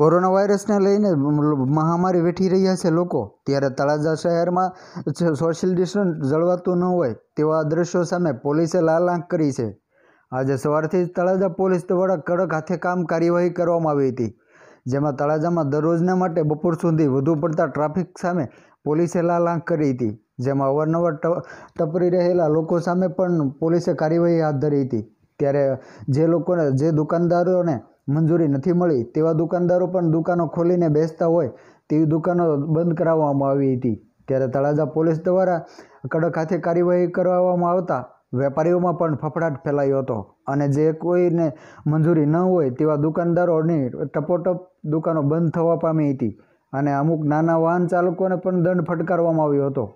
corona વાયરસને લઈને મહામારી વેઠી રહ્યા છે લોકો ત્યારે તળાજા શહેરમાં સોશિયલ ડિસ્ટન્સ જળવાતું ન હોય તેવા દ્રશ્યો સામે પોલીસે લાલ આંખ કરી છે આજે સવારથી તળાજા પોલીસ દ્વારા કડક હાથે કામ કાર્યવાહી કરવામાં આવી હતી જેમાં તળાજામાં દરરોજના માટે બપોર સુધી વધુ પડતા ટ્રાફિક સામે પોલીસે લાલ આંખ કરી હતી જેમાં અવારનવાર ટપરી રહેલા લોકો સામે પણ પોલીસે કાર્યવાહી હાથ ધરી હતી ત્યારે જે લોકોને જે દુકાનદારોને મંજૂરી નથી મળી તેવા દુકાનદારો પણ દુકાનો ખોલીને બેસતા હોય તેવી દુકાનો બંધ કરાવવામાં આવી હતી ત્યારે તળાજા પોલીસ દ્વારા કડક હાથે કાર્યવાહી કરાવવામાં આવતા વેપારીઓમાં પણ ફફડાટ ફેલાયો હતો અને જે કોઈને મંજૂરી ન હોય તેવા દુકાનદારોની ટપોટપ દુકાનો બંધ થવા પામી હતી અને અમુક નાના વાહન ચાલકોને પણ દંડ ફટકારવામાં આવ્યો હતો